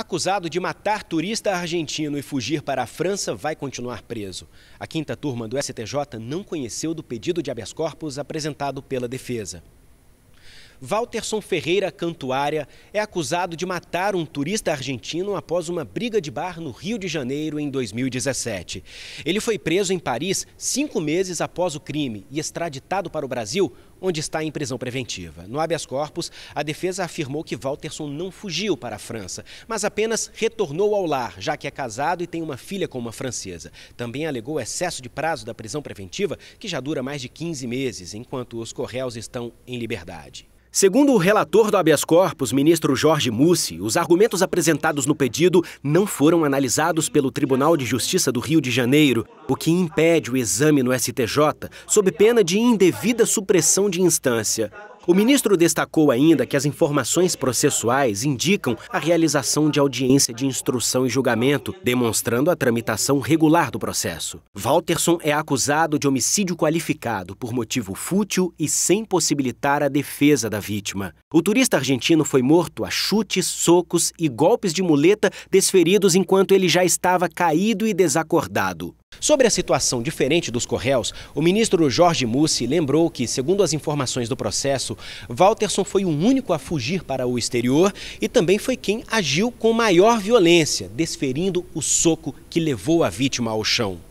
Acusado de matar turista argentino e fugir para a França, vai continuar preso. A quinta turma do STJ não conheceu do pedido de habeas corpus apresentado pela defesa. Walterson Ferreira Cantuária é acusado de matar um turista argentino após uma briga de bar no Rio de Janeiro em 2017. Ele foi preso em Paris cinco meses após o crime e extraditado para o Brasil, onde está em prisão preventiva. No habeas corpus, a defesa afirmou que Walterson não fugiu para a França, mas apenas retornou ao lar, já que é casado e tem uma filha com uma francesa. Também alegou excesso de prazo da prisão preventiva, que já dura mais de 15 meses, enquanto os Correios estão em liberdade. Segundo o relator do habeas corpus, ministro Jorge Mussi, os argumentos apresentados no pedido não foram analisados pelo Tribunal de Justiça do Rio de Janeiro, o que impede o exame no STJ sob pena de indevida supressão de instância. O ministro destacou ainda que as informações processuais indicam a realização de audiência de instrução e julgamento, demonstrando a tramitação regular do processo. Walterson é acusado de homicídio qualificado por motivo fútil e sem possibilitar a defesa da vítima. O turista argentino foi morto a chutes, socos e golpes de muleta desferidos enquanto ele já estava caído e desacordado. Sobre a situação diferente dos Correios, o ministro Jorge Mussi lembrou que, segundo as informações do processo, Walterson foi o único a fugir para o exterior e também foi quem agiu com maior violência, desferindo o soco que levou a vítima ao chão.